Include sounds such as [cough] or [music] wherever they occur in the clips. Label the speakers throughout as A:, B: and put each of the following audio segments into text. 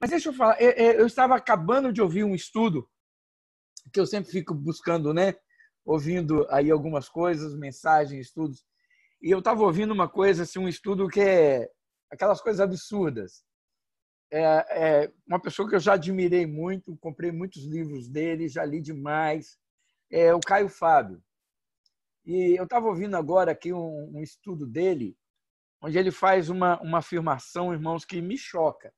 A: Mas deixa eu falar, eu, eu estava acabando de ouvir um estudo que eu sempre fico buscando, né? Ouvindo aí algumas coisas, mensagens, estudos. E eu estava ouvindo uma coisa, assim, um estudo que é aquelas coisas absurdas. É, é, uma pessoa que eu já admirei muito, comprei muitos livros dele, já li demais, é o Caio Fábio. E eu estava ouvindo agora aqui um, um, estudo dele, onde ele faz uma, uma afirmação, irmãos, que me choca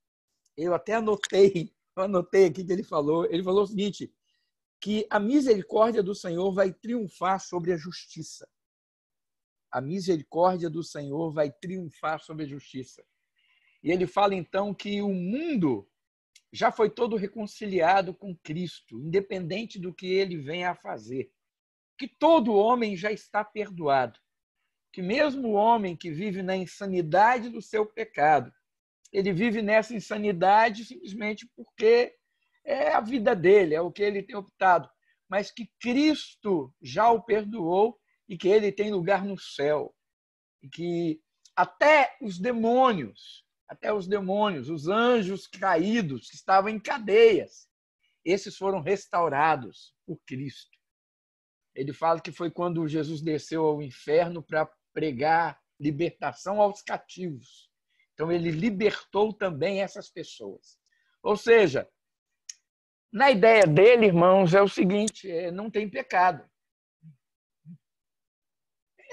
A: eu até anotei, [laughs] anotei aqui que ele falou. Ele falou o seguinte: que a misericórdia do Senhor vai triunfar sobre a justiça. A misericórdia do Senhor vai triunfar sobre a justiça. E ele fala então que o mundo já foi todo reconciliado com Cristo, independente do que ele venha a fazer. Que todo homem já está perdoado. Que mesmo o homem que vive na insanidade do seu pecado, ele vive nessa insanidade simplesmente porque é a vida dele, é o que ele tem optado, mas que Cristo já o perdoou e que ele tem lugar no céu. E que até os demônios, até os demônios, os anjos caídos que estavam em cadeias, esses foram restaurados por Cristo. Ele fala que foi quando Jesus desceu ao inferno para pregar libertação aos cativos. Então, ele libertou também essas pessoas. Ou seja, na ideia dele, irmãos, é o seguinte: é, não tem pecado.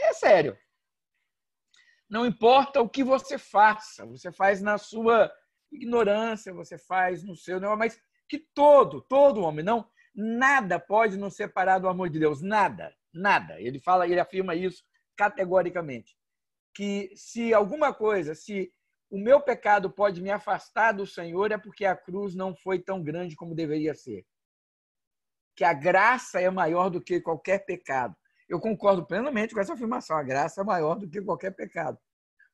A: É sério. Não importa o que você faça, você faz na sua ignorância, você faz no seu, não, mas que todo, todo homem, não, nada pode nos separar do amor de Deus, nada, nada. Ele fala, ele afirma isso categoricamente, que se alguma coisa, se o meu pecado pode me afastar do Senhor é porque a cruz não foi tão grande como deveria ser. Que a graça é maior do que qualquer pecado. Eu concordo plenamente com essa afirmação. A graça é maior do que qualquer pecado.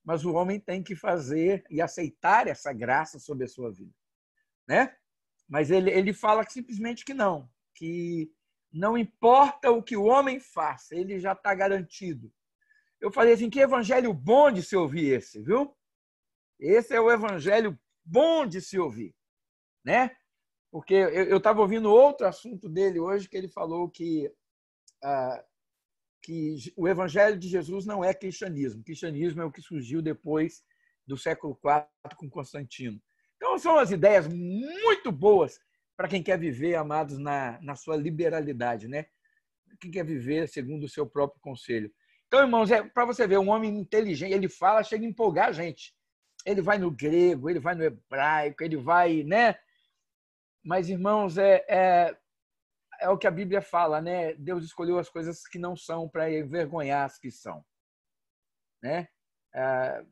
A: Mas o homem tem que fazer e aceitar essa graça sobre a sua vida. Né? Mas ele, ele fala simplesmente que não. Que não importa o que o homem faça, ele já está garantido. Eu falei assim: que evangelho bom de se ouvir esse, viu? Esse é o evangelho bom de se ouvir, né? Porque eu estava ouvindo outro assunto dele hoje que ele falou que ah, que o evangelho de Jesus não é cristianismo. O cristianismo é o que surgiu depois do século IV com Constantino. Então são as ideias muito boas para quem quer viver, amados, na, na sua liberalidade, né? Quem quer viver segundo o seu próprio conselho. Então, irmãos, é para você ver, um homem inteligente, ele fala, chega a empolgar a gente ele vai no grego, ele vai no hebraico, ele vai, né? Mas, irmãos, é, é, é o que a Bíblia fala, né? Deus escolheu as coisas que não são para envergonhar as que são, né? É,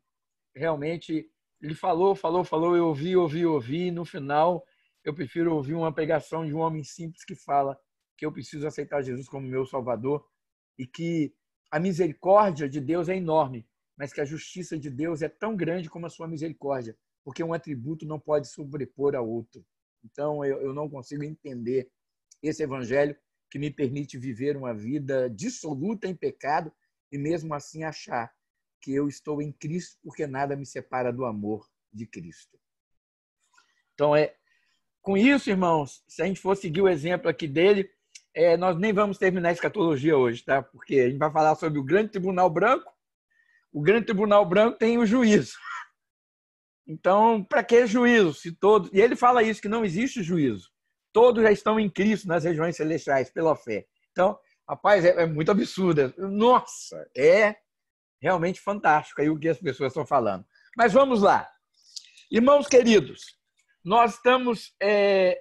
A: realmente, ele falou, falou, falou, eu ouvi, ouvi, ouvi, e no final eu prefiro ouvir uma pregação de um homem simples que fala que eu preciso aceitar Jesus como meu Salvador e que a misericórdia de Deus é enorme mas que a justiça de Deus é tão grande como a sua misericórdia, porque um atributo não pode sobrepor a outro. Então, eu, eu não consigo entender esse evangelho que me permite viver uma vida dissoluta em pecado e mesmo assim achar que eu estou em Cristo porque nada me separa do amor de Cristo. Então, é com isso, irmãos, se a gente for seguir o exemplo aqui dele, é, nós nem vamos terminar a escatologia hoje, tá? Porque a gente vai falar sobre o grande tribunal branco o Grande Tribunal Branco tem o juízo. Então, para que juízo se todos. E ele fala isso, que não existe juízo. Todos já estão em Cristo nas regiões celestiais, pela fé. Então, rapaz, é, é muito absurdo. Nossa, é realmente fantástico aí o que as pessoas estão falando. Mas vamos lá. Irmãos queridos, nós estamos é,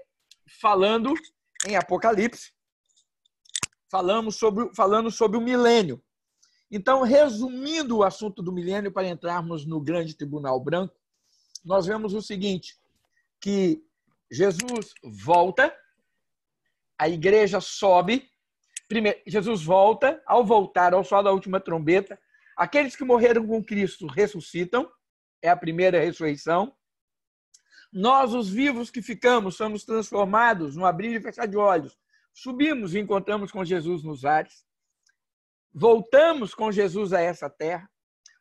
A: falando em Apocalipse, falamos sobre, falando sobre o milênio. Então, resumindo o assunto do milênio para entrarmos no grande tribunal branco, nós vemos o seguinte, que Jesus volta, a igreja sobe, primeiro, Jesus volta, ao voltar ao sol da última trombeta, aqueles que morreram com Cristo ressuscitam, é a primeira ressurreição. Nós, os vivos que ficamos, somos transformados no abrir e fechar de olhos. Subimos e encontramos com Jesus nos ares. Voltamos com Jesus a essa terra.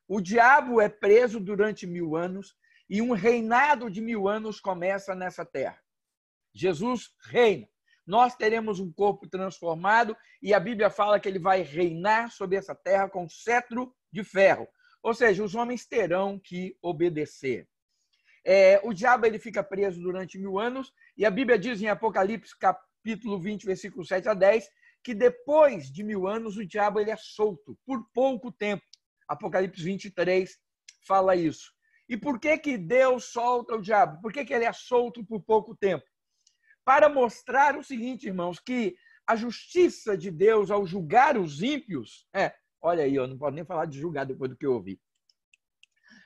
A: O diabo é preso durante mil anos e um reinado de mil anos começa nessa terra. Jesus reina. Nós teremos um corpo transformado e a Bíblia fala que ele vai reinar sobre essa terra com cetro de ferro. Ou seja, os homens terão que obedecer. É, o diabo ele fica preso durante mil anos e a Bíblia diz em Apocalipse capítulo 20, versículo 7 a 10, que depois de mil anos o diabo ele é solto por pouco tempo. Apocalipse 23 fala isso. E por que, que Deus solta o diabo? Por que, que ele é solto por pouco tempo? Para mostrar o seguinte, irmãos, que a justiça de Deus ao julgar os ímpios. É, olha aí, eu não posso nem falar de julgar depois do que eu ouvi.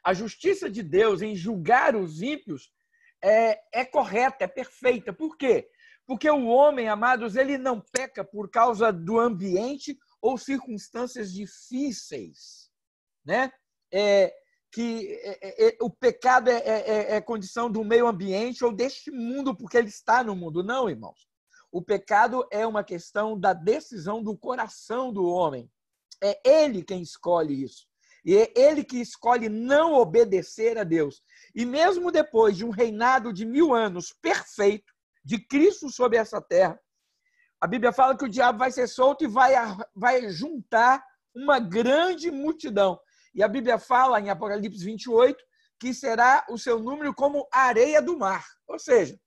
A: A justiça de Deus em julgar os ímpios é, é correta, é perfeita. Por quê? Porque o homem, amados, ele não peca por causa do ambiente ou circunstâncias difíceis, né? É, que é, é, é o pecado é, é, é, condição do meio ambiente ou deste mundo, porque ele está no mundo. Não, irmãos. O pecado é uma questão da decisão do coração do homem. É ele quem escolhe isso. E é ele que escolhe não obedecer a Deus. E mesmo depois de um reinado de mil anos perfeito, de Cristo sobre essa terra. A Bíblia fala que o diabo vai ser solto e vai, vai juntar uma grande multidão. E a Bíblia fala em Apocalipse 28 que será o seu número como areia do mar. Ou seja,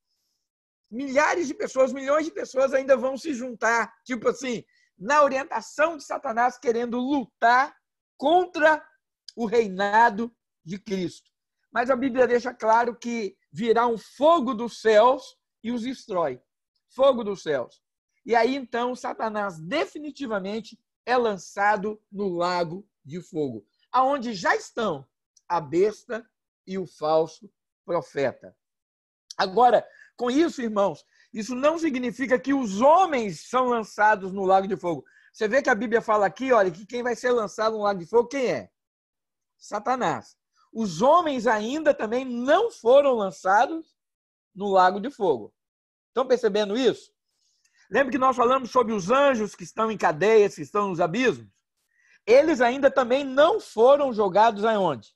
A: milhares de pessoas, milhões de pessoas ainda vão se juntar, tipo assim, na orientação de Satanás querendo lutar contra o reinado de Cristo. Mas a Bíblia deixa claro que virá um fogo dos céus e os destrói. Fogo dos céus. E aí então Satanás definitivamente é lançado no lago de fogo, aonde já estão a besta e o falso profeta. Agora, com isso, irmãos, isso não significa que os homens são lançados no lago de fogo. Você vê que a Bíblia fala aqui, olha, que quem vai ser lançado no lago de fogo, quem é? Satanás. Os homens ainda também não foram lançados no lago de fogo. Estão percebendo isso? Lembra que nós falamos sobre os anjos que estão em cadeias, que estão nos abismos? Eles ainda também não foram jogados aonde?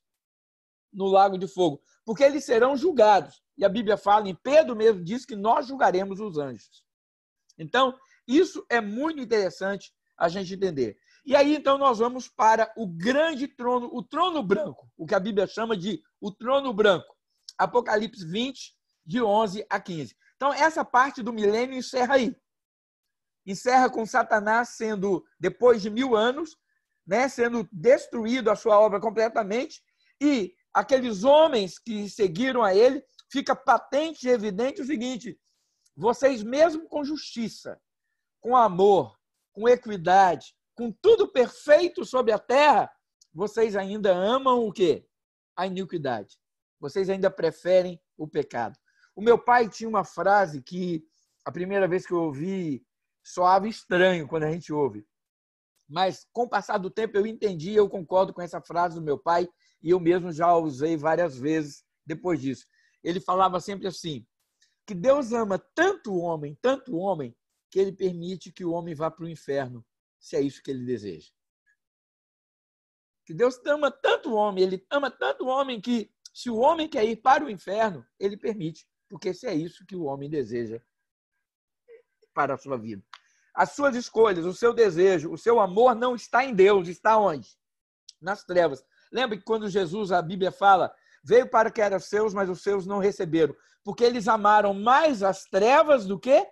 A: No lago de fogo. Porque eles serão julgados. E a Bíblia fala, em Pedro mesmo diz que nós julgaremos os anjos. Então, isso é muito interessante a gente entender. E aí, então, nós vamos para o grande trono, o trono branco, o que a Bíblia chama de o trono branco. Apocalipse 20, de 11 a 15. Então, essa parte do milênio encerra aí. Encerra com Satanás sendo, depois de mil anos, né, sendo destruído a sua obra completamente, e aqueles homens que seguiram a ele, fica patente e evidente o seguinte: vocês, mesmo com justiça, com amor, com equidade, com tudo perfeito sobre a terra, vocês ainda amam o quê? A iniquidade. Vocês ainda preferem o pecado. O meu pai tinha uma frase que a primeira vez que eu ouvi soava estranho quando a gente ouve. Mas com o passar do tempo eu entendi, eu concordo com essa frase do meu pai e eu mesmo já usei várias vezes depois disso. Ele falava sempre assim: que Deus ama tanto o homem, tanto o homem, que ele permite que o homem vá para o inferno, se é isso que ele deseja. Que Deus ama tanto o homem, ele ama tanto o homem que se o homem quer ir para o inferno, ele permite porque se é isso que o homem deseja para a sua vida. As suas escolhas, o seu desejo, o seu amor não está em Deus, está onde? Nas trevas. Lembra que quando Jesus, a Bíblia fala, veio para que era seus, mas os seus não receberam, porque eles amaram mais as trevas do que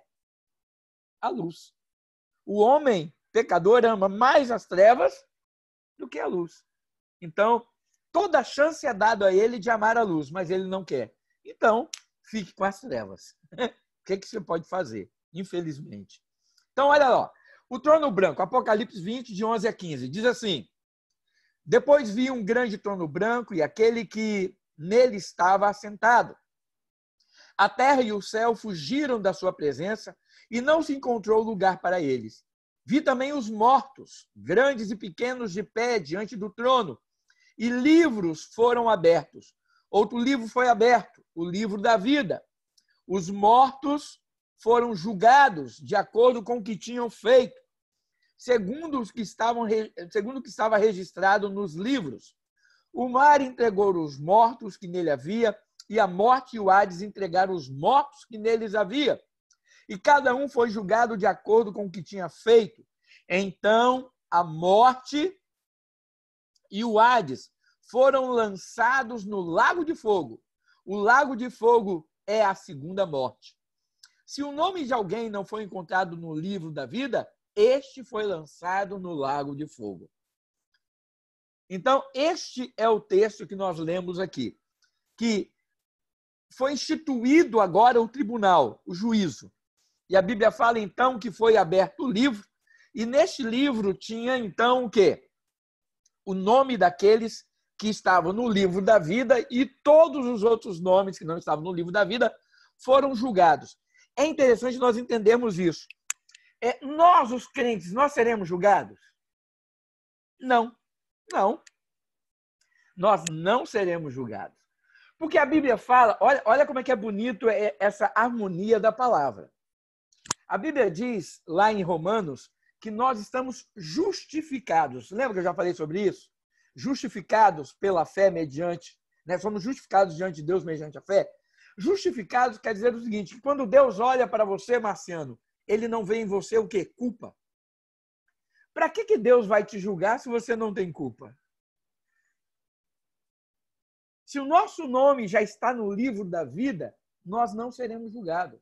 A: a luz. O homem pecador ama mais as trevas do que a luz. Então, toda a chance é dada a ele de amar a luz, mas ele não quer. Então, fique com as trevas. [laughs] o que, é que você pode fazer? Infelizmente. Então, olha lá. O trono branco, Apocalipse 20, de 11 a 15, diz assim: Depois vi um grande trono branco e aquele que nele estava assentado. A terra e o céu fugiram da sua presença e não se encontrou lugar para eles. Vi também os mortos, grandes e pequenos, de pé diante do trono, e livros foram abertos. Outro livro foi aberto, o livro da vida. Os mortos foram julgados de acordo com o que tinham feito, segundo, que estavam, segundo o que estava registrado nos livros. O mar entregou os mortos que nele havia, e a morte e o Hades entregaram os mortos que neles havia. E cada um foi julgado de acordo com o que tinha feito. Então a morte e o Hades foram lançados no Lago de Fogo. O Lago de Fogo é a segunda morte. Se o nome de alguém não foi encontrado no livro da vida, este foi lançado no Lago de Fogo. Então, este é o texto que nós lemos aqui, que foi instituído agora o tribunal, o juízo. E a Bíblia fala então que foi aberto o livro, e neste livro tinha então o quê? O nome daqueles que estavam no livro da vida e todos os outros nomes que não estavam no livro da vida foram julgados. É interessante nós entendermos isso. É, nós, os crentes, nós seremos julgados? Não, não. Nós não seremos julgados. Porque a Bíblia fala, olha, olha como é que é bonito é, é essa harmonia da palavra. A Bíblia diz, lá em Romanos, que nós estamos justificados. Lembra que eu já falei sobre isso? justificados pela fé mediante, né? somos justificados diante de Deus mediante a fé. Justificados quer dizer o seguinte: que quando Deus olha para você, Marciano, ele não vê em você o que? Culpa. Para que, que Deus vai te julgar se você não tem culpa? Se o nosso nome já está no livro da vida, nós não seremos julgados.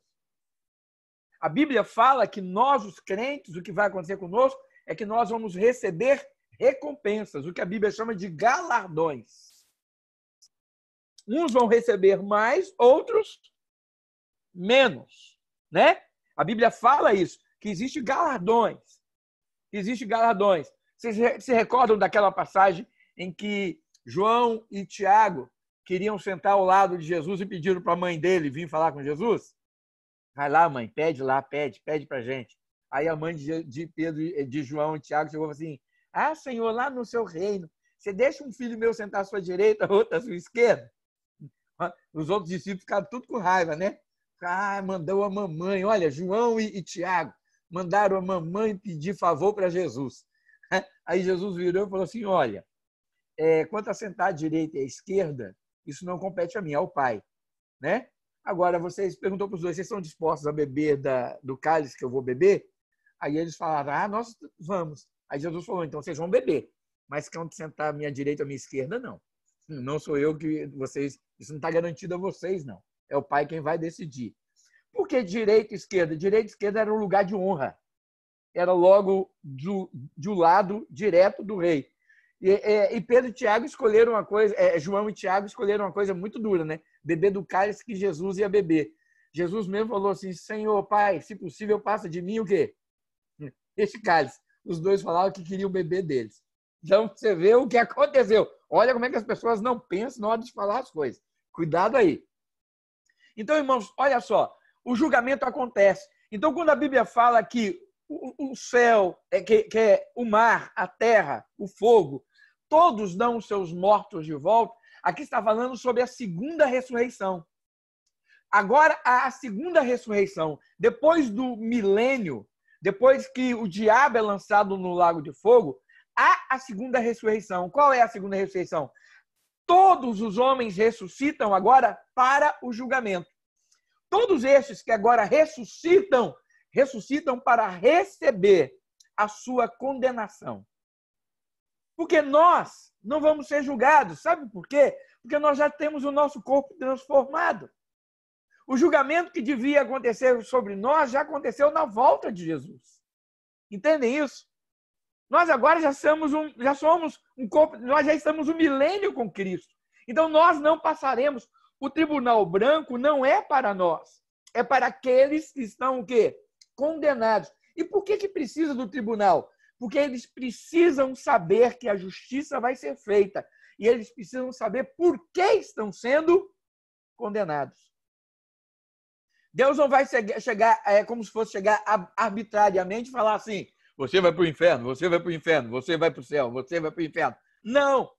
A: A Bíblia fala que nós, os crentes, o que vai acontecer conosco é que nós vamos receber recompensas, o que a Bíblia chama de galardões. Uns vão receber mais, outros menos, né? A Bíblia fala isso, que existe galardões. Existe galardões. Vocês se recordam daquela passagem em que João e Tiago queriam sentar ao lado de Jesus e pediram para a mãe dele vir falar com Jesus? Vai lá, mãe, pede lá, pede, pede para gente. Aí a mãe de Pedro, de João e Tiago chegou assim: ah, Senhor, lá no seu reino, você deixa um filho meu sentar à sua direita, [laughs] outro à sua esquerda? Ah, os outros discípulos ficaram tudo com raiva, né? Ah, mandou a mamãe. Olha, João e, e Tiago mandaram a mamãe pedir favor para Jesus. [laughs] Aí Jesus virou e falou assim: Olha, é, quanto a sentar à direita e à esquerda, isso não compete a mim, ao Pai. Né? Agora, vocês perguntou para os dois: vocês estão dispostos a beber da, do cálice que eu vou beber? Aí eles falaram: ah, nós vamos. Aí Jesus falou: então vocês vão beber, mas onde sentar à minha direita ou à minha esquerda, não. Não sou eu que vocês, isso não está garantido a vocês, não. É o Pai quem vai decidir. Porque direita e esquerda? Direita e esquerda era um lugar de honra. Era logo do, do lado direto do rei. E, é, e Pedro e Tiago escolheram uma coisa, é, João e Tiago escolheram uma coisa muito dura, né? Beber do cálice que Jesus ia beber. Jesus mesmo falou assim: Senhor, Pai, se possível, passa de mim o quê? Este cálice os dois falaram que queriam o bebê deles. Então, você vê o que aconteceu. Olha como é que as pessoas não pensam na hora de falar as coisas. Cuidado aí. Então, irmãos, olha só. O julgamento acontece. Então, quando a Bíblia fala que o céu, é, que, que é o mar, a terra, o fogo, todos dão os seus mortos de volta, aqui está falando sobre a segunda ressurreição. Agora, a segunda ressurreição, depois do milênio, depois que o diabo é lançado no lago de fogo, há a segunda ressurreição. Qual é a segunda ressurreição? Todos os homens ressuscitam agora para o julgamento. Todos estes que agora ressuscitam, ressuscitam para receber a sua condenação. Porque nós não vamos ser julgados, sabe por quê? Porque nós já temos o nosso corpo transformado. O julgamento que devia acontecer sobre nós já aconteceu na volta de Jesus. Entendem isso? Nós agora já somos um, já somos um corpo, nós já estamos um milênio com Cristo. Então nós não passaremos. O tribunal branco não é para nós, é para aqueles que estão o quê? Condenados. E por que que precisa do tribunal? Porque eles precisam saber que a justiça vai ser feita e eles precisam saber por que estão sendo condenados. Deus não vai chegar, é como se fosse chegar arbitrariamente e falar assim: você vai para o inferno, você vai para o inferno, você vai para o céu, você vai para o inferno. Não!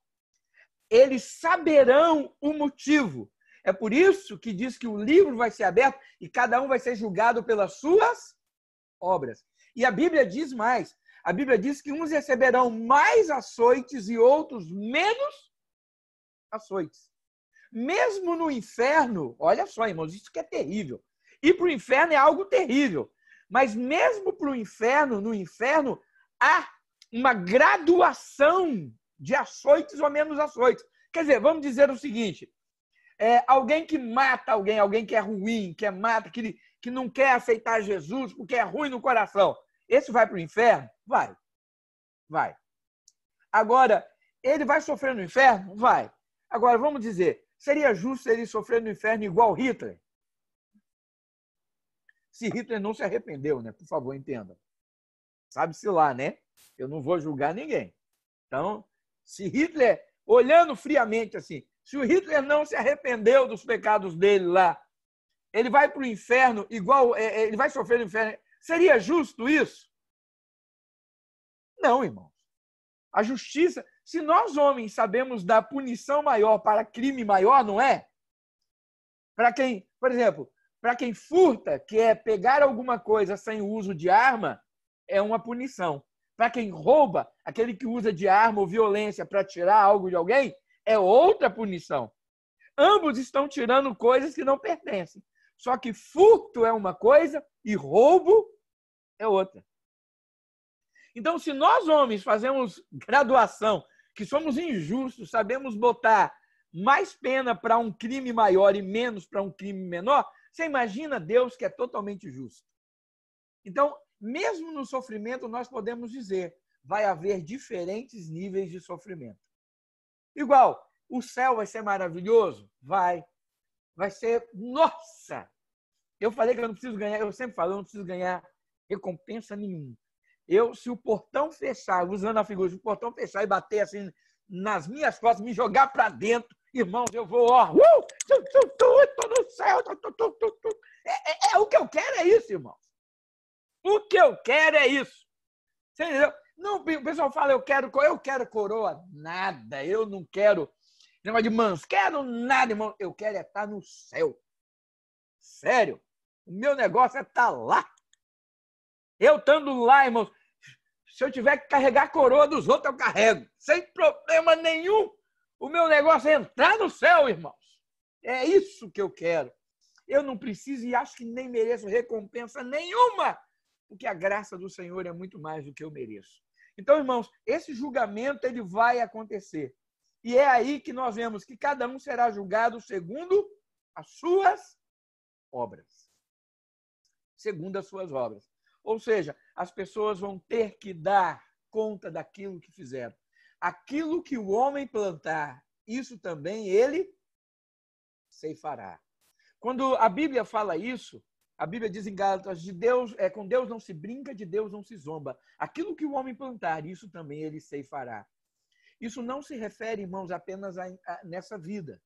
A: Eles saberão o motivo. É por isso que diz que o livro vai ser aberto e cada um vai ser julgado pelas suas obras. E a Bíblia diz mais: a Bíblia diz que uns receberão mais açoites e outros menos açoites. Mesmo no inferno, olha só, irmãos, isso que é terrível ir para o inferno é algo terrível. Mas mesmo para o inferno, no inferno, há uma graduação de açoites ou menos açoites. Quer dizer, vamos dizer o seguinte: é, alguém que mata alguém, alguém que é ruim, que é mata, que, que não quer aceitar Jesus porque é ruim no coração, esse vai para o inferno? Vai. Vai. Agora, ele vai sofrer no inferno? Vai. Agora, vamos dizer, seria justo ele sofrer no inferno igual Hitler? se Hitler não se arrependeu, né? Por favor, entenda. Sabe-se lá, né? Eu não vou julgar ninguém. Então, se Hitler, olhando friamente assim, se o Hitler não se arrependeu dos pecados dele lá, ele vai para o inferno igual, é, é, ele vai sofrer no inferno. Seria justo isso? Não, irmãos. A justiça, se nós homens sabemos dar punição maior para crime maior, não é? Para quem, por exemplo, para quem furta, que é pegar alguma coisa sem uso de arma, é uma punição. Para quem rouba, aquele que usa de arma ou violência para tirar algo de alguém, é outra punição. Ambos estão tirando coisas que não pertencem. Só que furto é uma coisa e roubo é outra. Então, se nós homens fazemos graduação, que somos injustos, sabemos botar mais pena para um crime maior e menos para um crime menor, você imagina Deus que é totalmente justo. Então, mesmo no sofrimento, nós podemos dizer, vai haver diferentes níveis de sofrimento. Igual, o céu vai ser maravilhoso? Vai. Vai ser, nossa! Eu falei que eu não preciso ganhar, eu sempre falo, eu não preciso ganhar recompensa nenhuma. Eu, se o portão fechar, usando a figura, se o portão fechar e bater assim nas minhas costas, me jogar para dentro, irmãos, eu vou, ó, uh! no céu. É, é, é, o que eu quero é isso, irmão. O que eu quero é isso. Você entendeu? Não, o pessoal fala, eu quero, eu quero coroa. Nada, eu não quero Não de mans, quero nada, irmão. Eu quero é estar tá no céu. Sério. O meu negócio é estar tá lá. Eu estando lá, irmão, se eu tiver que carregar a coroa dos outros, eu carrego. Sem problema nenhum. O meu negócio é entrar no céu, irmão. É isso que eu quero. Eu não preciso e acho que nem mereço recompensa nenhuma, porque a graça do Senhor é muito mais do que eu mereço. Então, irmãos, esse julgamento ele vai acontecer. E é aí que nós vemos que cada um será julgado segundo as suas obras. Segundo as suas obras. Ou seja, as pessoas vão ter que dar conta daquilo que fizeram. Aquilo que o homem plantar, isso também ele ceifará. Quando a Bíblia fala isso, a Bíblia diz em Gálatas: de Deus, é, com Deus não se brinca, de Deus não se zomba. Aquilo que o homem plantar, isso também ele ceifará. Isso não se refere, irmãos, apenas a, a, nessa vida.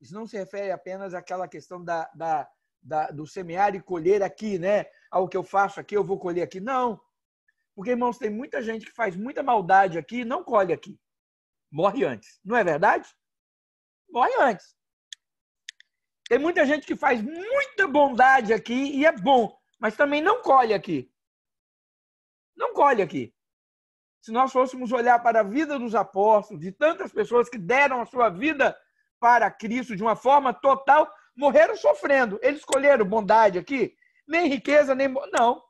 A: Isso não se refere apenas àquela questão da, da, da, do semear e colher aqui, né? Ao ah, que eu faço aqui, eu vou colher aqui. Não. Porque, irmãos, tem muita gente que faz muita maldade aqui e não colhe aqui. Morre antes. Não é verdade? Morre antes. Tem muita gente que faz muita bondade aqui e é bom, mas também não colhe aqui. Não colhe aqui. Se nós fôssemos olhar para a vida dos apóstolos, de tantas pessoas que deram a sua vida para Cristo de uma forma total, morreram sofrendo. Eles escolheram bondade aqui? Nem riqueza, nem. Não.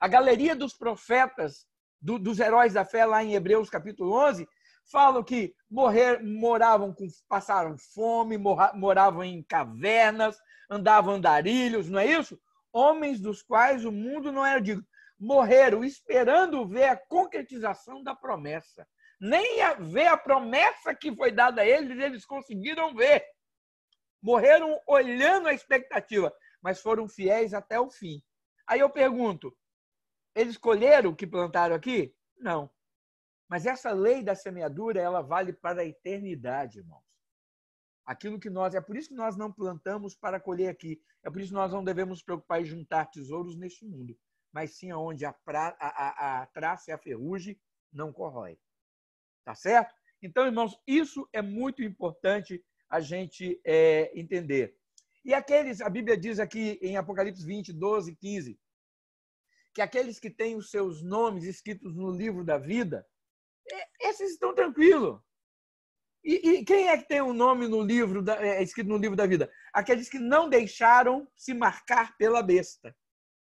A: A galeria dos profetas, do, dos heróis da fé, lá em Hebreus capítulo 11, falam que morrer, moravam com, passaram fome, morra, moravam em cavernas, andavam andarilhos, não é isso? Homens dos quais o mundo não era digno. Morreram esperando ver a concretização da promessa. Nem a, ver a promessa que foi dada a eles, eles conseguiram ver. Morreram olhando a expectativa, mas foram fiéis até o fim. Aí eu pergunto: eles colheram o que plantaram aqui? Não. Mas essa lei da semeadura, ela vale para a eternidade, irmãos. Aquilo que nós, é por isso que nós não plantamos para colher aqui. É por isso que nós não devemos nos preocupar em juntar tesouros neste mundo, mas sim aonde a, pra, a, a, a traça e a ferrugem não corrói. Tá certo? Então, irmãos, isso é muito importante a gente é, entender. E aqueles, a Bíblia diz aqui em Apocalipse 20, 12, 15, que aqueles que têm os seus nomes escritos no livro da vida, é, esses estão tranquilos. E, e, quem é que tem o um nome no livro, da, é, é, escrito no livro da vida? Aqueles que não deixaram se marcar pela besta.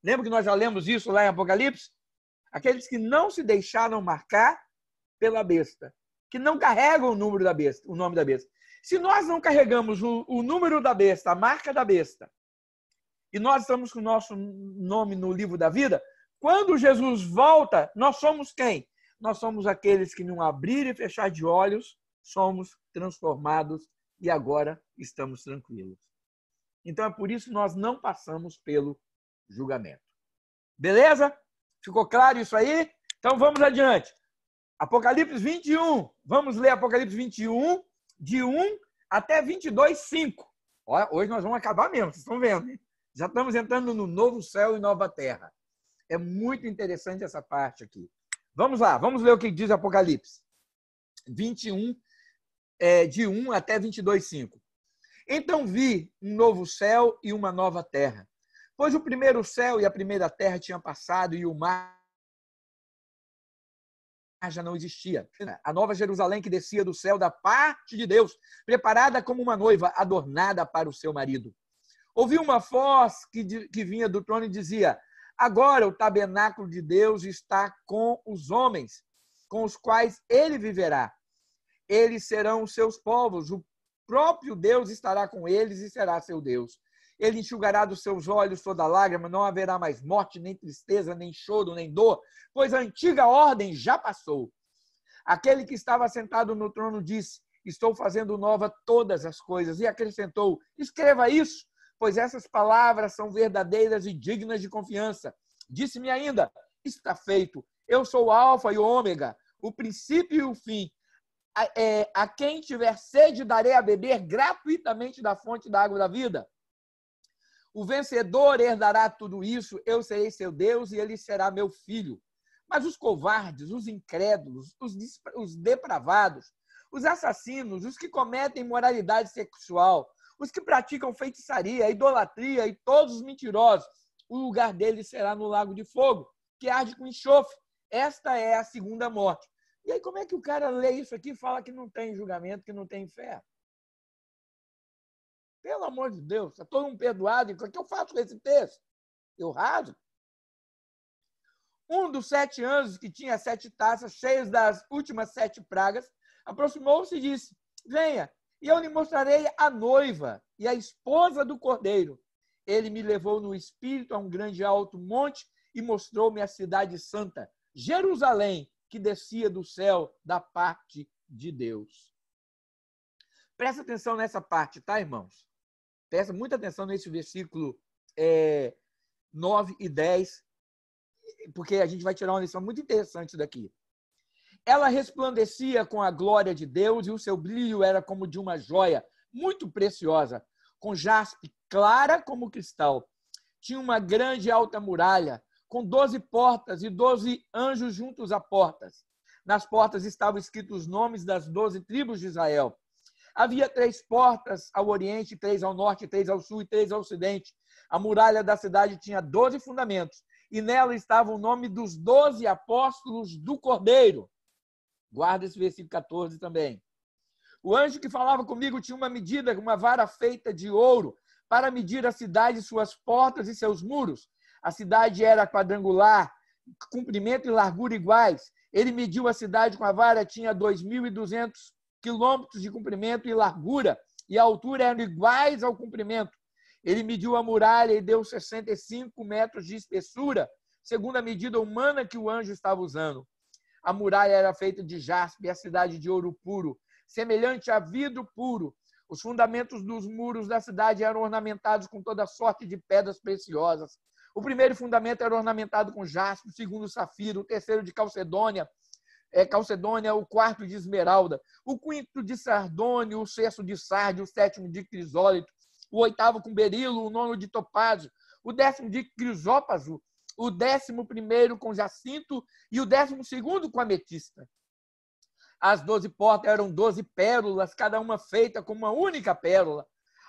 A: Lembra que nós já lemos isso lá em Apocalipse? Aqueles que não se deixaram marcar pela besta, que não carregam o número da besta, o nome da besta. Se nós não carregamos o, o número da besta, a marca da besta, e nós estamos com o nosso nome no livro da vida, quando Jesus volta, nós somos quem? nós somos aqueles que, num abrir e fechar de olhos, somos transformados e agora estamos tranquilos. Então é por isso que nós não passamos pelo julgamento. Beleza? Ficou claro isso aí? Então vamos adiante. Apocalipse 21. Vamos ler Apocalipse 21, de 1 até 22, 5. Olha, hoje nós vamos acabar mesmo, vocês estão vendo. Hein? Já estamos entrando no novo céu e nova terra. É muito interessante essa parte aqui. Vamos lá, vamos ler o que diz Apocalipse 21, é, de 1 até 22, 5. Então vi um novo céu e uma nova terra, pois o primeiro céu e a primeira terra tinham passado e o mar já não existia. A nova Jerusalém que descia do céu da parte de Deus, preparada como uma noiva adornada para o seu marido. Ouvi uma voz que, que vinha do trono e dizia: Agora o tabernáculo de Deus está com os homens, com os quais ele viverá. Eles serão seus povos, o próprio Deus estará com eles e será seu Deus. Ele enxugará dos seus olhos toda lágrima, não haverá mais morte, nem tristeza, nem choro, nem dor, pois a antiga ordem já passou. Aquele que estava sentado no trono disse: Estou fazendo nova todas as coisas, e acrescentou: Escreva isso, pois essas palavras são verdadeiras e dignas de confiança. Disse-me ainda: Está feito, eu sou o Alfa e o Ômega, o princípio e o fim. A, é, a quem tiver sede, darei a beber gratuitamente da fonte da água da vida. O vencedor herdará tudo isso, eu serei seu Deus e ele será meu filho. Mas os covardes, os incrédulos, os, os depravados, os assassinos, os que cometem moralidade sexual, os que praticam feitiçaria, idolatria e todos os mentirosos. O lugar deles será no lago de fogo, que arde com enxofre. Esta é a segunda morte. E aí, como é que o cara lê isso aqui e fala que não tem julgamento, que não tem fé? Pelo amor de Deus, está todo um perdoado. O então, que eu faço com esse texto? Eu rasgo. Um dos sete anjos que tinha sete taças cheias das últimas sete pragas aproximou-se e disse: Venha, e eu lhe mostrarei a noiva e a esposa do cordeiro. Ele me levou no espírito a um grande alto monte e mostrou-me a cidade santa, Jerusalém, que descia do céu da parte de Deus. Presta atenção nessa parte, tá, irmãos? Presta muita atenção nesse versículo é, 9 e 10, porque a gente vai tirar uma lição muito interessante daqui. Ela resplandecia com a glória de Deus e o seu brilho era como de uma joia muito preciosa, com jaspe clara como cristal. Tinha uma grande alta muralha, com doze portas e doze anjos juntos a portas. Nas portas estavam escritos os nomes das doze tribos de Israel. Havia três portas ao oriente, três ao norte, três ao sul e três ao ocidente. A muralha da cidade tinha doze fundamentos, e nela estava o nome dos doze apóstolos do Cordeiro. Guarda esse versículo 14 também. O anjo que falava comigo tinha uma medida, uma vara feita de ouro, para medir a cidade, suas portas e seus muros. A cidade era quadrangular, comprimento e largura iguais. Ele mediu a cidade com a vara, tinha 2.200 quilômetros de comprimento e largura, e a altura eram iguais ao comprimento. Ele mediu a muralha e deu 65 metros de espessura, segundo a medida humana que o anjo estava usando. A muralha era feita de jaspe e a cidade de ouro puro, semelhante a vidro puro. Os fundamentos dos muros da cidade eram ornamentados com toda sorte de pedras preciosas. O primeiro fundamento era ornamentado com jaspe, o segundo safiro, o terceiro de calcedônia, é, calcedônia, o quarto de esmeralda, o quinto de sardônio, o sexto de sardio, o sétimo de crisólito, o oitavo com berilo, o nono de topázio, o décimo de crisópaso, o 11 com jacinto e o 12 com ametista. As doze portas eram doze pérolas, cada uma feita com uma única pérola.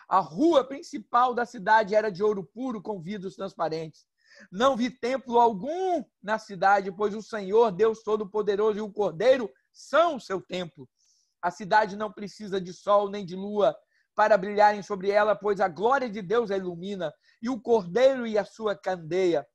A: A rua principal da cidade era de ouro puro com vidros transparentes. Não vi templo algum na cidade, pois o Senhor, Deus Todo-Poderoso e o Cordeiro são o seu templo. A cidade não precisa de sol nem de lua para brilharem sobre ela, pois a glória de Deus a ilumina e o Cordeiro e a sua candeia.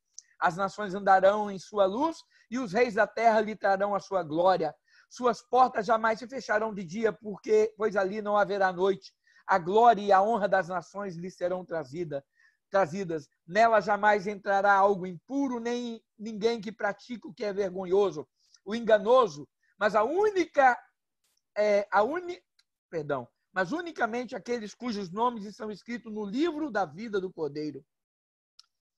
A: As nações andarão em sua luz e os reis da terra lhe trarão a sua glória. Suas portas jamais se fecharão de dia, porque pois ali não haverá noite. A glória e a honra das nações lhe serão trazida, trazidas. Nela jamais entrará algo impuro, nem ninguém que pratica o que é vergonhoso, o enganoso. Mas a única, é, a uni, perdão, mas unicamente aqueles cujos nomes estão escritos no livro da vida do Cordeiro.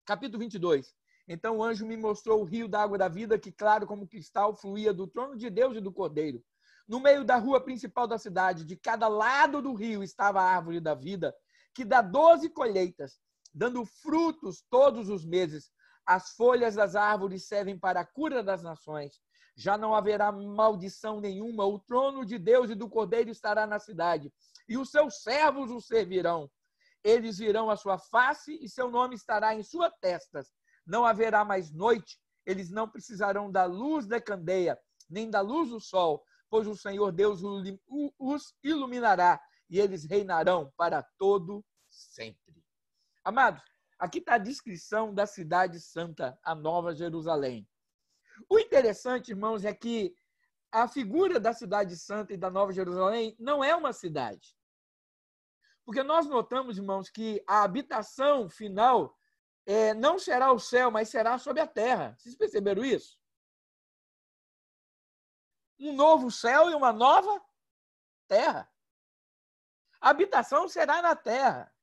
A: Capítulo 22. Então o anjo me mostrou o rio da água da vida, que claro como cristal fluía do trono de Deus e do cordeiro. No meio da rua principal da cidade, de cada lado do rio, estava a árvore da vida, que dá doze colheitas, dando frutos todos os meses. As folhas das árvores servem para a cura das nações. Já não haverá maldição nenhuma. O trono de Deus e do cordeiro estará na cidade, e os seus servos o servirão. Eles virão a sua face e seu nome estará em sua testa não haverá mais noite, eles não precisarão da luz da candeia, nem da luz do sol, pois o Senhor Deus os iluminará e eles reinarão para todo sempre. Amados, aqui está a descrição da cidade santa, a Nova Jerusalém. O interessante, irmãos, é que a figura da cidade santa e da Nova Jerusalém não é uma cidade. Porque nós notamos, irmãos, que a habitação final é, não será o céu, mas será sobre a terra. Vocês perceberam isso? Um novo céu e uma nova terra. A habitação será na terra.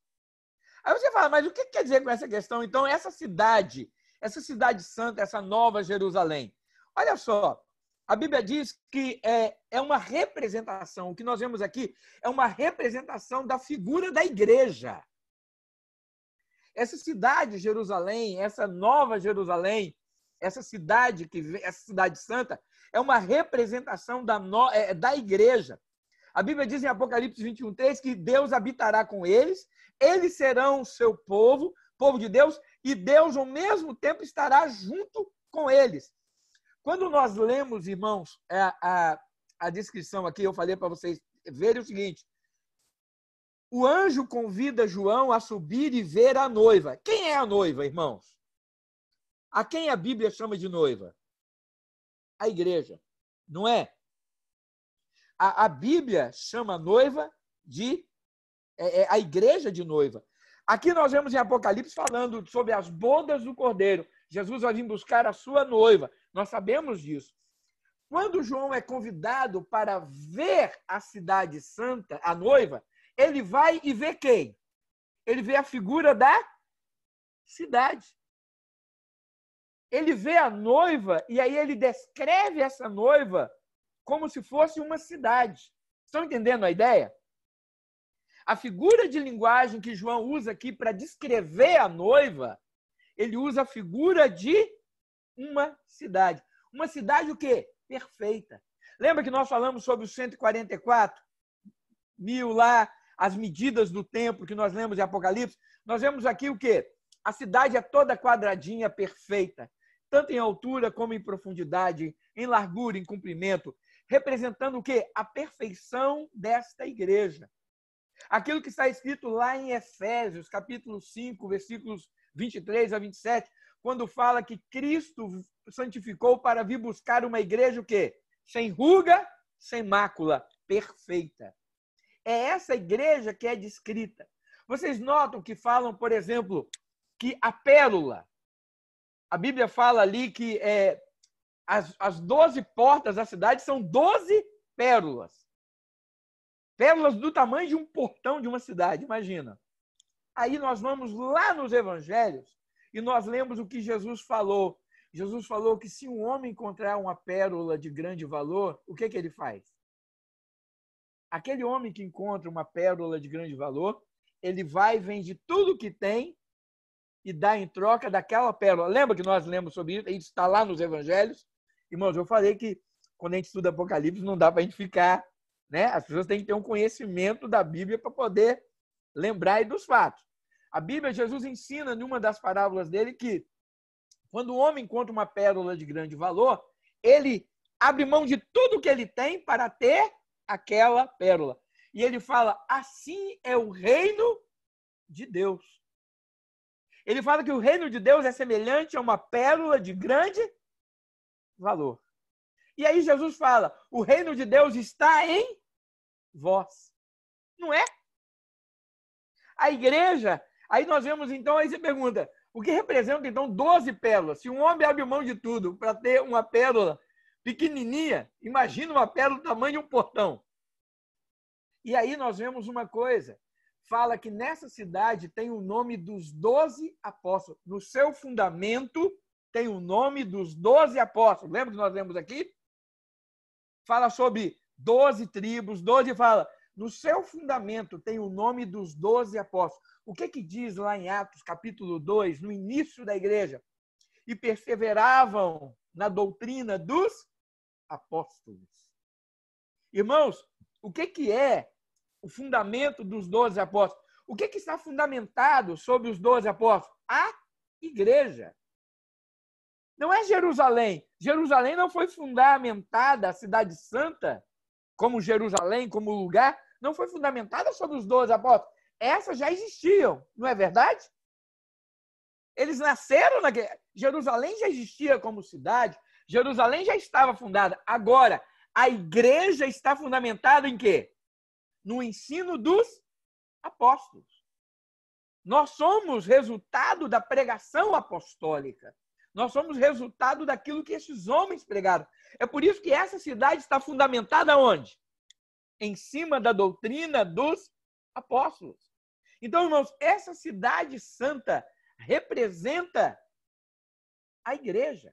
A: Aí você fala, mas o que quer dizer com essa questão? Então, essa cidade, essa cidade santa, essa nova Jerusalém. Olha só, a Bíblia diz que é, é uma representação, o que nós vemos aqui é uma representação da figura da igreja essa cidade Jerusalém, essa nova Jerusalém, essa cidade que essa cidade santa é uma representação da, no, é, é da igreja. A Bíblia diz em Apocalipse 3 que Deus habitará com eles, eles serão seu povo, povo de Deus, e Deus ao mesmo tempo estará junto com eles. Quando nós lemos, irmãos, a, é, a, a descrição aqui, eu falei para vocês verem o seguinte: o anjo convida João a subir e ver a noiva. Quem é a noiva, irmãos? A quem a Bíblia chama de noiva? A igreja, não é? A, a Bíblia chama a noiva de. É, é a igreja de noiva. Aqui nós vemos em Apocalipse falando sobre as bodas do cordeiro. Jesus vai vir buscar a sua noiva. Nós sabemos disso. Quando João é convidado para ver a cidade santa, a noiva, ele vai e vê quem? Ele vê a figura da cidade. Ele vê a noiva e aí ele descreve essa noiva como se fosse uma cidade. Estão entendendo a ideia? A figura de linguagem que João usa aqui para descrever a noiva, ele usa a figura de uma cidade. Uma cidade o quê? Perfeita. Lembra que nós falamos sobre os 144 mil lá as medidas do tempo que nós lemos em Apocalipse, nós vemos aqui o quê? A cidade é toda quadradinha, perfeita, tanto em altura como em profundidade, em largura, em comprimento, representando o quê? A perfeição desta igreja. Aquilo que está escrito lá em Efésios, capítulo 5, versículos 23 a 27, quando fala que Cristo santificou para vir buscar uma igreja o quê? Sem ruga, sem mácula, perfeita. É essa igreja que é descrita. Vocês notam que falam, por exemplo, que a pérola, a Bíblia fala ali que é, as, as 12 portas da cidade são 12 pérolas. Pérolas do tamanho de um portão de uma cidade, imagina. Aí nós vamos lá nos evangelhos e nós lemos o que Jesus falou. Jesus falou que se um homem encontrar uma pérola de grande valor, o que, que ele faz? Aquele homem que encontra uma pérola de grande valor, ele vai, vende tudo que tem e dá em troca daquela pérola. Lembra que nós lemos sobre isso? Isso está lá nos evangelhos. Irmãos, eu falei que quando a gente estuda Apocalipse, não dá para a gente ficar. Né? As pessoas têm que ter um conhecimento da Bíblia para poder lembrar e dos fatos. A Bíblia, Jesus ensina numa das parábolas dele que quando o homem encontra uma pérola de grande valor, ele abre mão de tudo que ele tem para ter aquela pérola. E ele fala: assim é o reino de Deus. Ele fala que o reino de Deus é semelhante a uma pérola de grande valor. E aí Jesus fala: o reino de Deus está em vós. Não é? A igreja, aí nós vemos então, aí você pergunta: o que representa então 12 pérolas? Se um homem abre mão de tudo para ter uma pérola, pequenininha. Imagina uma pedra do tamanho de um portão. E aí nós vemos uma coisa. Fala que nessa cidade tem o nome dos doze apóstolos. No seu fundamento tem o nome dos doze apóstolos. Lembra que nós lemos aqui? Fala sobre doze tribos, doze fala. No seu fundamento tem o nome dos doze apóstolos. O que, que diz lá em Atos, capítulo 2, no início da igreja? E perseveravam na doutrina dos apóstolos. Irmãos, o que, que é o fundamento dos doze apóstolos? O que, que está fundamentado sobre os doze apóstolos? A igreja. Não é Jerusalém. Jerusalém não foi fundamentada, a cidade santa, como Jerusalém, como lugar, não foi fundamentada sobre os doze apóstolos. Essas já existiam, não é verdade? Eles nasceram naquele. Jerusalém já existia como cidade, Jerusalém já estava fundada. Agora, a igreja está fundamentada em quê? No ensino dos apóstolos. Nós somos resultado da pregação apostólica. Nós somos resultado daquilo que esses homens pregaram. É por isso que essa cidade está fundamentada onde? Em cima da doutrina dos apóstolos. Então, irmãos, essa cidade santa representa a igreja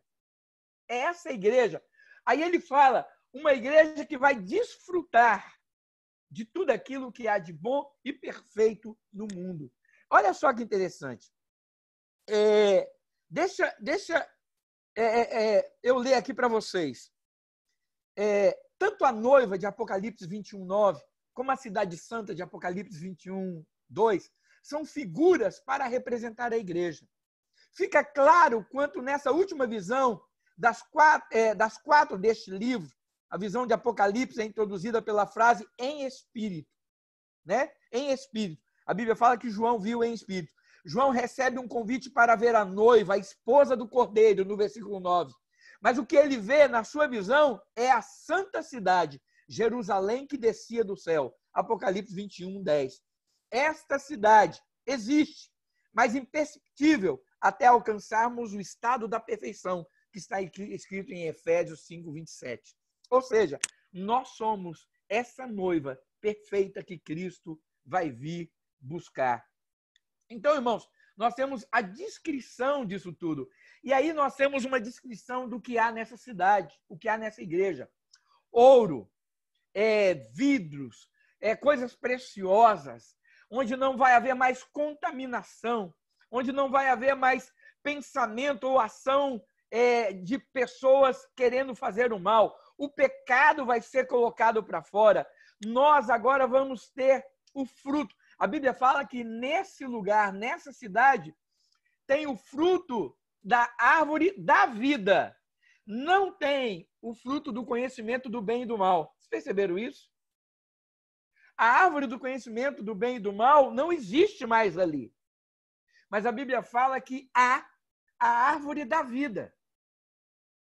A: é essa igreja. Aí ele fala, uma igreja que vai desfrutar de tudo aquilo que há de bom e perfeito no mundo. Olha só que interessante. É, deixa deixa é, é, é eu ler aqui para vocês. É, tanto a noiva de Apocalipse 21, 9, como a cidade santa de Apocalipse 21, 2, são figuras para representar a igreja. Fica claro quanto nessa última visão das quatro, é, das quatro deste livro, a visão de Apocalipse é introduzida pela frase em espírito. Né? Em espírito. A Bíblia fala que João viu em espírito. João recebe um convite para ver a noiva, a esposa do cordeiro, no versículo 9. Mas o que ele vê na sua visão é a santa cidade, Jerusalém que descia do céu. Apocalipse 21, 10. Esta cidade existe, mas imperceptível até alcançarmos o estado da perfeição, que está escrito em Efésios 5, 27. Ou seja, nós somos essa noiva perfeita que Cristo vai vir buscar. Então, irmãos, nós temos a descrição disso tudo. E aí nós temos uma descrição do que há nessa cidade, o que há nessa igreja. Ouro, é, vidros, é, coisas preciosas, onde não vai haver mais contaminação, onde não vai haver mais pensamento ou ação é, de pessoas querendo fazer o mal. O pecado vai ser colocado para fora. Nós agora vamos ter o fruto. A Bíblia fala que nesse lugar, nessa cidade, tem o fruto da árvore da vida. Não tem o fruto do conhecimento do bem e do mal. Vocês perceberam isso? A árvore do conhecimento do bem e do mal não existe mais ali. Mas a Bíblia fala que há a árvore da vida.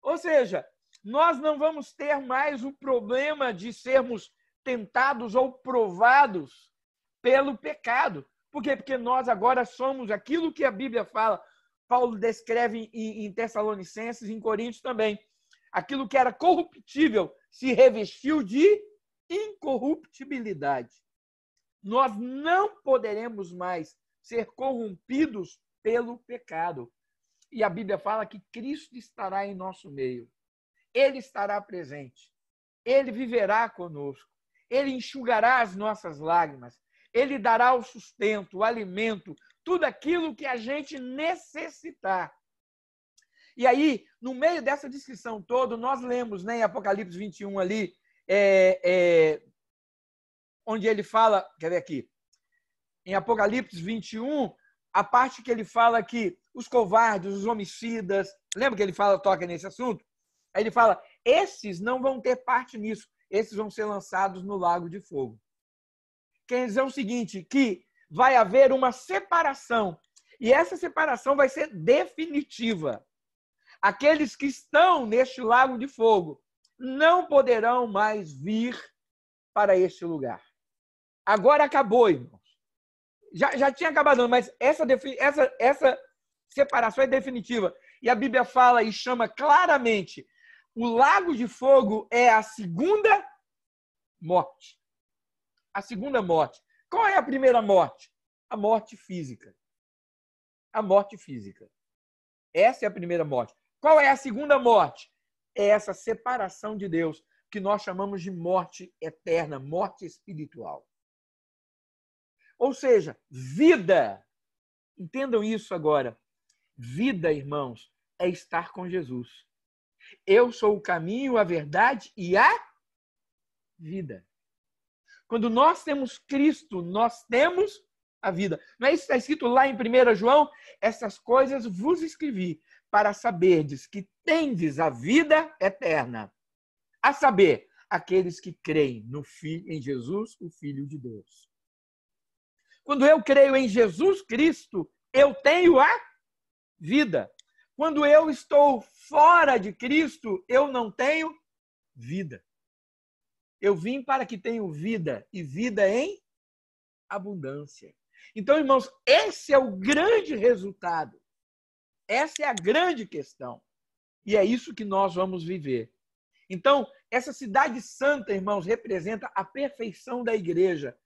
A: Ou seja, nós não vamos ter mais o problema de sermos tentados ou provados pelo pecado. Por quê? Porque nós agora somos aquilo que a Bíblia fala, Paulo descreve em, em Tessalonicenses, em Coríntios também. Aquilo que era corruptível se revestiu de incorruptibilidade. Nós não poderemos mais ser corrompidos pelo pecado e a Bíblia fala que Cristo estará em nosso meio. Ele estará presente. Ele viverá conosco. Ele enxugará as nossas lágrimas. Ele dará o sustento, o alimento, tudo aquilo que a gente necessitar. E aí, no meio dessa descrição toda, nós lemos né, em Apocalipse 21 ali, é, é, onde ele fala, quer ver aqui, em Apocalipse 21, a parte que ele fala que os covardes, os homicidas, lembra que ele fala, toca nesse assunto? Aí ele fala: esses não vão ter parte nisso, esses vão ser lançados no lago de fogo. Quer dizer o seguinte: que vai haver uma separação, e essa separação vai ser definitiva. Aqueles que estão neste lago de fogo não poderão mais vir para este lugar. Agora acabou, irmão já, já tinha acabado, mas essa, essa, essa separação é definitiva. E a Bíblia fala e chama claramente: o lago de fogo é a segunda morte. A segunda morte. Qual é a primeira morte? A morte física. A morte física. Essa é a primeira morte. Qual é a segunda morte? É essa separação de Deus, que nós chamamos de morte eterna, morte espiritual. Ou seja, vida. Entendam isso agora. Vida, irmãos, é estar com Jesus. Eu sou o caminho, a verdade e a vida. Quando nós temos Cristo, nós temos a vida. Não é isso que está escrito lá em 1 João? Essas coisas vos escrevi para saberdes que tendes a vida eterna. A saber, aqueles que creem no filho, em Jesus, o Filho de Deus. Quando eu creio em Jesus Cristo, eu tenho a vida. Quando eu estou fora de Cristo, eu não tenho vida. Eu vim para que tenha vida e vida em abundância. Então, irmãos, esse é o grande resultado. Essa é a grande questão. E é isso que nós vamos viver. Então, essa cidade santa, irmãos, representa a perfeição da igreja,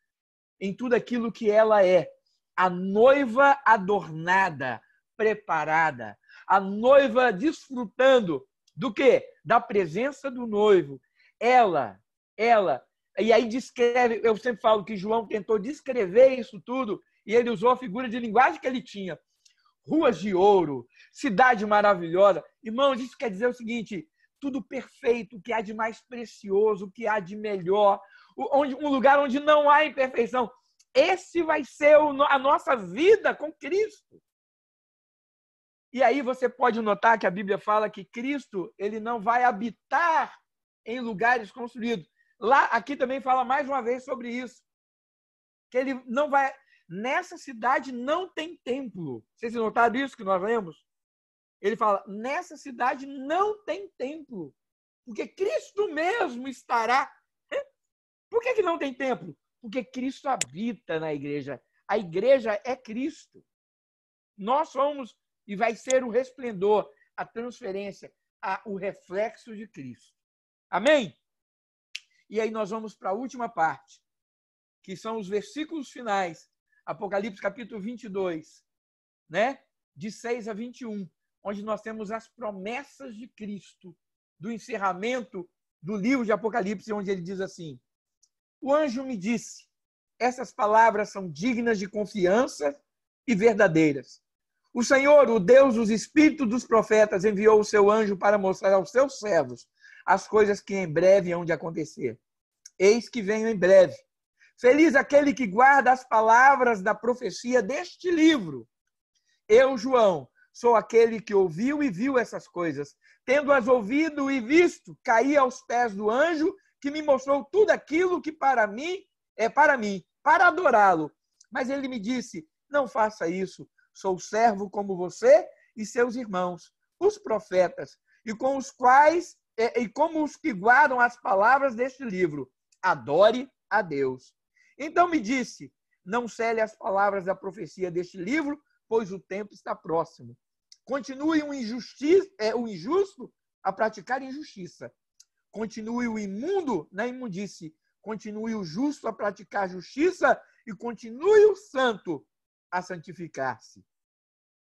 A: em tudo aquilo que ela é. A noiva adornada, preparada. A noiva desfrutando do quê? Da presença do noivo. Ela, ela. E aí descreve, eu sempre falo que João tentou descrever isso tudo e ele usou a figura de linguagem que ele tinha. Ruas de ouro, cidade maravilhosa. Irmãos, isso quer dizer o seguinte: tudo perfeito, o que há de mais precioso, o que há de melhor, onde, um lugar onde não há imperfeição. Esse vai ser o, a nossa vida com Cristo. E aí você pode notar que a Bíblia fala que Cristo ele não vai habitar em lugares construídos. Lá, aqui também fala mais uma vez sobre isso, que ele não vai. Nessa cidade não tem templo. Vocês notaram isso que nós lemos? Ele fala: nessa cidade não tem templo, porque Cristo mesmo estará por que, que não tem templo? Porque Cristo habita na igreja. A igreja é Cristo. Nós somos e vai ser o resplendor, a transferência, a, o reflexo de Cristo. Amém? E aí nós vamos para a última parte, que são os versículos finais, Apocalipse capítulo 22, né? De 6 a 21, onde nós temos as promessas de Cristo do encerramento do livro de Apocalipse, onde ele diz assim: o anjo me disse: essas palavras são dignas de confiança e verdadeiras. O Senhor, o Deus dos espíritos dos profetas, enviou o seu anjo para mostrar aos seus servos as coisas que em breve hão de acontecer. Eis que venho em breve. Feliz aquele que guarda as palavras da profecia deste livro. Eu, João, sou aquele que ouviu e viu essas coisas. Tendo-as ouvido e visto, caí aos pés do anjo que me mostrou tudo aquilo que para mim é para mim, para adorá-lo. Mas ele me disse: não faça isso, sou servo como você e seus irmãos, os profetas, e com os quais é, e como os que guardam as palavras deste livro. Adore a Deus. Então me disse: não cele as palavras da profecia deste livro, pois o tempo está próximo. Continue o, injusti é, um injusto a praticar injustiça, Continue o imundo na né, imundice, Continue o justo a praticar justiça e continue o santo a santificar-se.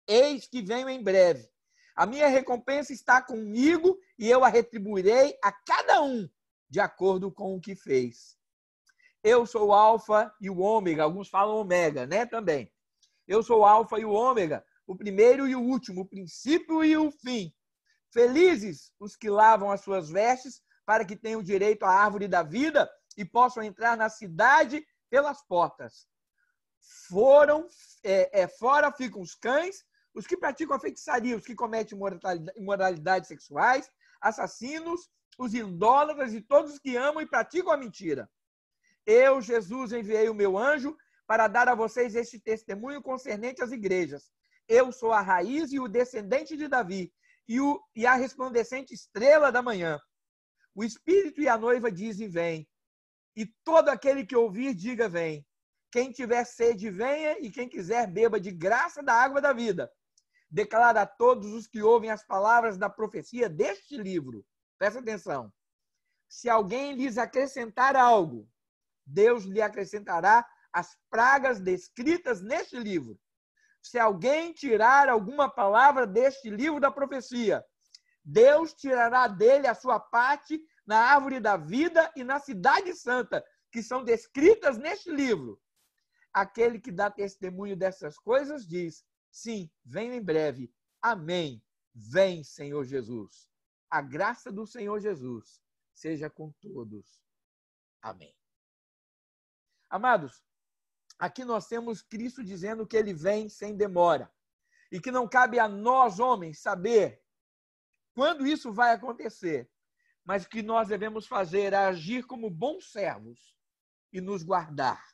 A: Eis que venho em breve. A minha recompensa está comigo e eu a retribuirei a cada um de acordo com o que fez. Eu sou o Alfa e o Ômega. Alguns falam Ômega, né? Também. Eu sou o Alfa e o Ômega, o primeiro e o último, o princípio e o fim. Felizes os que lavam as suas vestes para que tenham direito à árvore da vida e possam entrar na cidade pelas portas. Foram é, é, fora ficam os cães, os que praticam a feitiçaria, os que cometem imoralidades sexuais, assassinos, os indólatras e todos os que amam e praticam a mentira. Eu, Jesus, enviei o meu anjo para dar a vocês este testemunho concernente às igrejas. Eu sou a raiz e o descendente de Davi e, o, e a resplandecente estrela da manhã. O Espírito e a noiva dizem: Vem. E todo aquele que ouvir, diga: Vem. Quem tiver sede, venha, e quem quiser, beba de graça da água da vida. Declara a todos os que ouvem as palavras da profecia deste livro. Presta atenção. Se alguém lhes acrescentar algo, Deus lhe acrescentará as pragas descritas neste livro. Se alguém tirar alguma palavra deste livro da profecia, Deus tirará dele a sua parte na árvore da vida e na cidade santa, que são descritas neste livro. Aquele que dá testemunho dessas coisas diz: Sim, venho em breve. Amém. Vem, Senhor Jesus. A graça do Senhor Jesus seja com todos. Amém. Amados, aqui nós temos Cristo dizendo que ele vem sem demora e que não cabe a nós, homens, saber quando isso vai acontecer. Mas o que nós devemos fazer é agir como bons servos e nos guardar.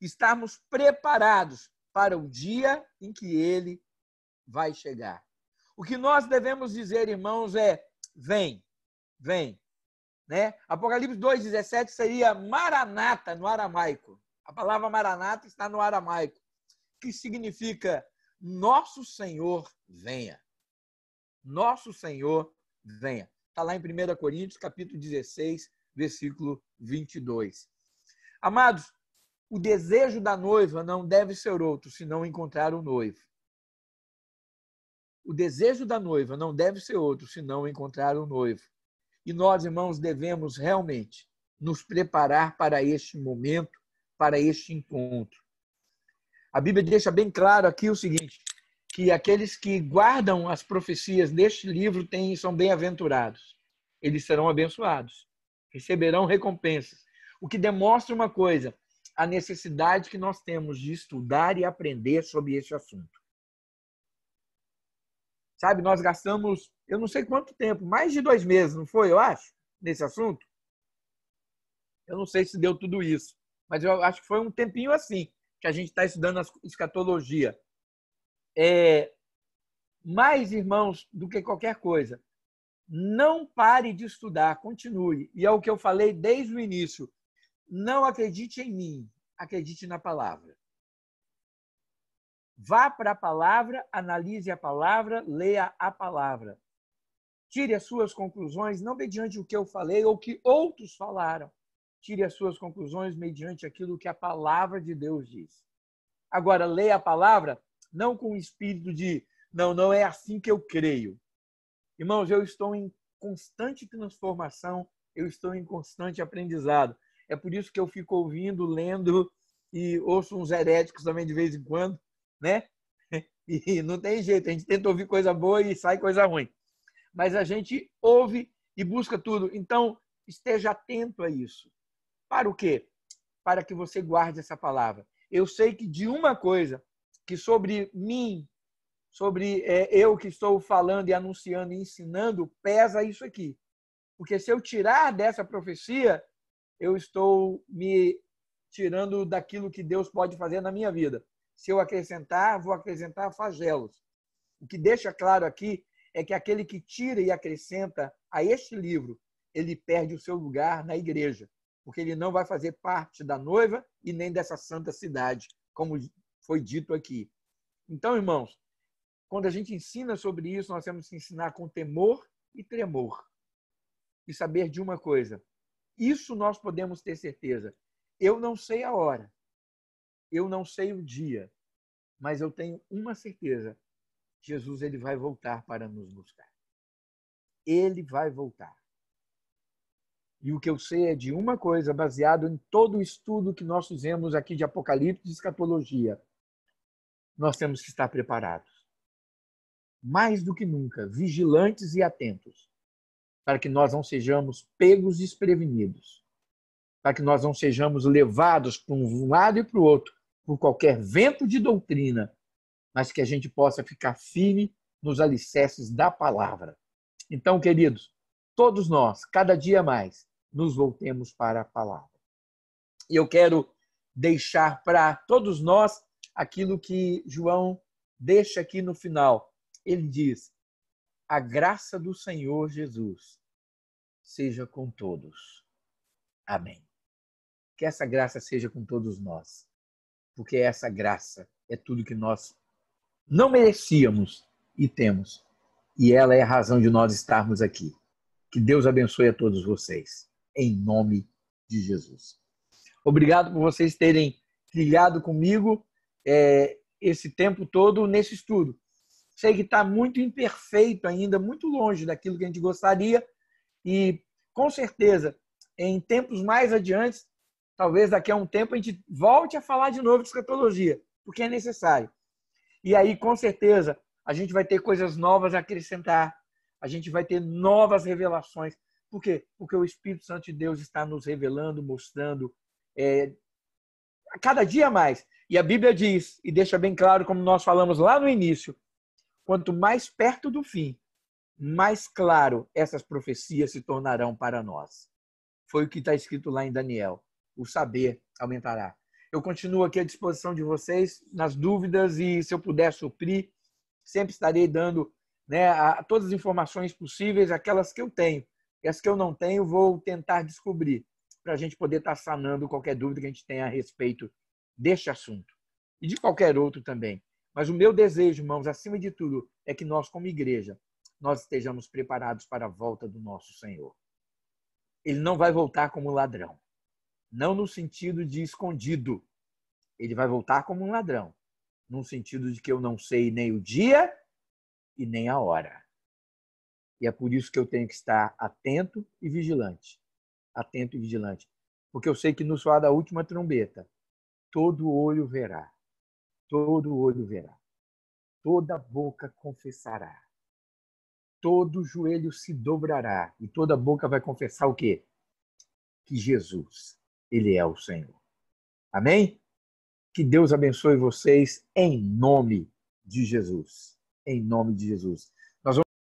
A: Estarmos preparados para o dia em que ele vai chegar. O que nós devemos dizer, irmãos, é: vem, vem. Né? Apocalipse 2,17 seria maranata no aramaico. A palavra maranata está no aramaico, que significa nosso Senhor venha nosso Senhor venha. Está lá em 1 Coríntios, capítulo 16, versículo 22. Amados, o desejo da noiva não deve ser outro senão encontrar o noivo. O desejo da noiva não deve ser outro senão encontrar o noivo. E nós, irmãos, devemos realmente nos preparar para este momento, para este encontro. A Bíblia deixa bem claro aqui o seguinte: que aqueles que guardam as profecias deste livro têm, são bem-aventurados. Eles serão abençoados, receberão recompensas. O que demonstra uma coisa, a necessidade que nós temos de estudar e aprender sobre esse assunto. Sabe, nós gastamos, eu não sei quanto tempo, mais de dois meses, não foi, eu acho, nesse assunto? Eu não sei se deu tudo isso, mas eu acho que foi um tempinho assim que a gente está estudando a escatologia é, mais, irmãos, do que qualquer coisa, não pare de estudar, continue. E é o que eu falei desde o início. Não acredite em mim, acredite na palavra. Vá para a palavra, analise a palavra, leia a palavra. Tire as suas conclusões, não mediante o que eu falei ou que outros falaram. Tire as suas conclusões mediante aquilo que a palavra de Deus diz. Agora, leia a palavra não com o espírito de não, não é assim que eu creio. Irmãos, eu estou em constante transformação, eu estou em constante aprendizado. É por isso que eu fico ouvindo, lendo e ouço uns heréticos também de vez em quando, né? [laughs] E não tem jeito, a gente tenta ouvir coisa boa e sai coisa ruim. Mas a gente ouve e busca tudo. Então, esteja atento a isso. Para o quê? Para que você guarde essa palavra. Eu sei que de uma coisa que sobre mim, sobre é, eu que estou falando e anunciando e ensinando, pesa isso aqui. Porque se eu tirar dessa profecia, eu estou me tirando daquilo que Deus pode fazer na minha vida. Se eu acrescentar, vou acrescentar flagelos. O que deixa claro aqui é que aquele que tira e acrescenta a este livro, ele perde o seu lugar na igreja, porque ele não vai fazer parte da noiva e nem dessa santa cidade, como foi dito aqui. Então, irmãos, quando a gente ensina sobre isso, nós temos que ensinar com temor e tremor. E saber de uma coisa: isso nós podemos ter certeza. Eu não sei a hora, eu não sei o dia, mas eu tenho uma certeza: Jesus ele vai voltar para nos buscar. Ele vai voltar. E o que eu sei é de uma coisa, baseado em todo o estudo que nós fizemos aqui de Apocalipse e Escatologia nós temos que estar preparados. Mais do que nunca, vigilantes e atentos, para que nós não sejamos pegos desprevenidos, para que nós não sejamos levados para um lado e para o outro por qualquer vento de doutrina, mas que a gente possa ficar firme nos alicerces da palavra. Então, queridos, todos nós, cada dia mais, nos voltemos para a palavra. E eu quero deixar para todos nós aquilo que João deixa aqui no final. Ele diz: A graça do Senhor Jesus seja com todos. Amém. Que essa graça seja com todos nós, porque essa graça é tudo que nós não merecíamos e temos, e ela é a razão de nós estarmos aqui. Que Deus abençoe a todos vocês, em nome de Jesus. Obrigado por vocês terem trilhado comigo é, esse tempo todo nesse estudo. Sei que está muito imperfeito ainda, muito longe daquilo que a gente gostaria, e com certeza, em tempos mais adiantes, talvez daqui a um tempo, a gente volte a falar de novo de escatologia, porque é necessário. E aí, com certeza, a gente vai ter coisas novas a acrescentar, a gente vai ter novas revelações. Por quê? Porque o Espírito Santo de Deus está nos revelando, mostrando, é, cada dia mais. E a Bíblia diz, e deixa bem claro, como nós falamos lá no início, quanto mais perto do fim, mais claro essas profecias se tornarão para nós. Foi o que está escrito lá em Daniel. O saber aumentará. Eu continuo aqui à disposição de vocês nas dúvidas e se eu puder suprir, sempre estarei dando né, a, todas as informações possíveis, aquelas que eu tenho. E as que eu não tenho, vou tentar descobrir para a gente poder estar tá sanando qualquer dúvida que a gente tenha a respeito deste assunto e de qualquer outro também. Mas o meu desejo, irmãos, acima de tudo, é que nós, como igreja, nós estejamos preparados para a volta do nosso Senhor. Ele não vai voltar como ladrão, não no sentido de escondido. Ele vai voltar como um ladrão, no sentido de que eu não sei nem o dia e nem a hora. E é por isso que eu tenho que estar atento e vigilante atento e vigilante, porque eu sei que no soar da última trombeta, todo olho verá, todo olho verá, toda boca confessará, todo joelho se dobrará e toda boca vai confessar o quê? Que Jesus, ele é o Senhor. Amém? Que Deus abençoe vocês em nome de Jesus. Em nome de Jesus.